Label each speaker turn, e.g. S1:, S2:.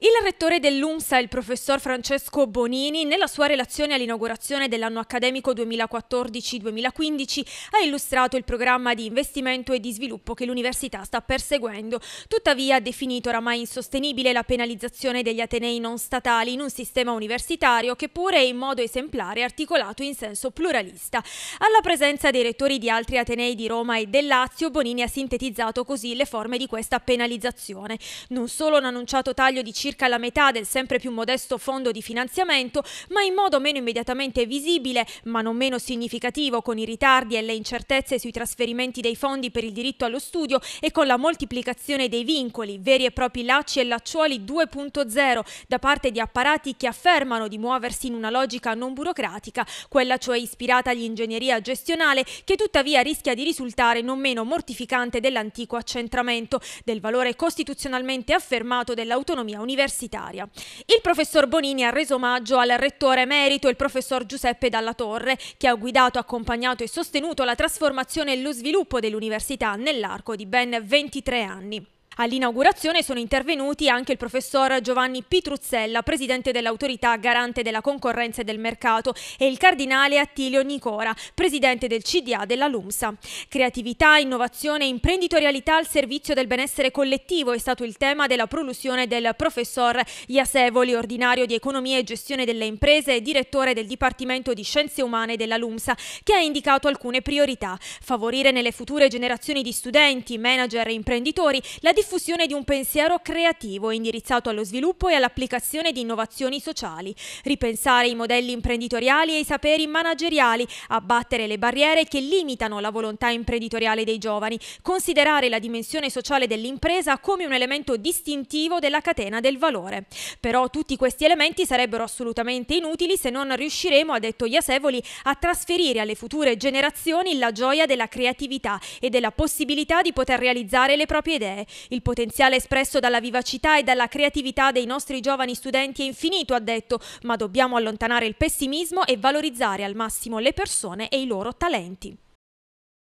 S1: Il rettore dell'UMSA, il professor Francesco Bonini, nella sua relazione all'inaugurazione dell'anno accademico 2014-2015 ha illustrato il programma di investimento e di sviluppo che l'università sta perseguendo. Tuttavia ha definito oramai insostenibile la penalizzazione degli atenei non statali in un sistema universitario che pure è in modo esemplare articolato in senso pluralista. Alla presenza dei rettori di altri atenei di Roma e del Lazio, Bonini ha sintetizzato così le forme di questa penalizzazione. Non solo un annunciato taglio di 5 circa la metà del sempre più modesto fondo di finanziamento, ma in modo meno immediatamente visibile, ma non meno significativo con i ritardi e le incertezze sui trasferimenti dei fondi per il diritto allo studio e con la moltiplicazione dei vincoli, veri e propri lacci e lacciuoli 2.0 da parte di apparati che affermano di muoversi in una logica non burocratica, quella cioè ispirata all'ingegneria gestionale che tuttavia rischia di risultare non meno mortificante dell'antico accentramento, del valore costituzionalmente affermato dell'autonomia universitaria universitaria. Il professor Bonini ha reso omaggio al rettore emerito, il professor Giuseppe Dalla Torre, che ha guidato, accompagnato e sostenuto la trasformazione e lo sviluppo dell'università nell'arco di ben 23 anni. All'inaugurazione sono intervenuti anche il professor Giovanni Pitruzzella, presidente dell'autorità garante della concorrenza e del mercato, e il cardinale Attilio Nicora, presidente del CDA della LUMSA. Creatività, innovazione e imprenditorialità al servizio del benessere collettivo è stato il tema della prolusione del professor Iasevoli, ordinario di economia e gestione delle imprese e direttore del Dipartimento di Scienze Umane della LUMSA, che ha indicato alcune priorità. Favorire nelle future generazioni di studenti, manager e imprenditori la differenza diffusione di un pensiero creativo indirizzato allo sviluppo e all'applicazione di innovazioni sociali, ripensare i modelli imprenditoriali e i saperi manageriali, abbattere le barriere che limitano la volontà imprenditoriale dei giovani, considerare la dimensione sociale dell'impresa come un elemento distintivo della catena del valore. Però tutti questi elementi sarebbero assolutamente inutili se non riusciremo, ha detto Iasevoli, a trasferire alle future generazioni la gioia della creatività e della possibilità di poter realizzare le proprie idee. Il potenziale espresso dalla vivacità e dalla creatività dei nostri giovani studenti è infinito, ha detto, ma dobbiamo allontanare il pessimismo e valorizzare al massimo le persone e i loro talenti.